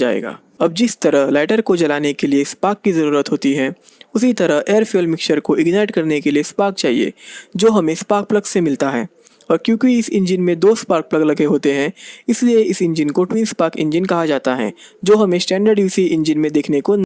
जाएगा अब जिस तरह लाइटर को जलाने के लिए स्पार्क की ज़रूरत होती है उसी तरह एयर फ्यूल मिक्सचर को इग्नाइट करने के लिए स्पार्क चाहिए जो हमें स्पार्क प्लग से मिलता है और क्योंकि इस इंजन में दो स्पार्क प्लग लगे होते हैं इसलिए इस इंजन को ट्विन स्पार्क इंजन कहा जाता है जो हमें स्टैंडर्ड यूसी इंजन में देखने को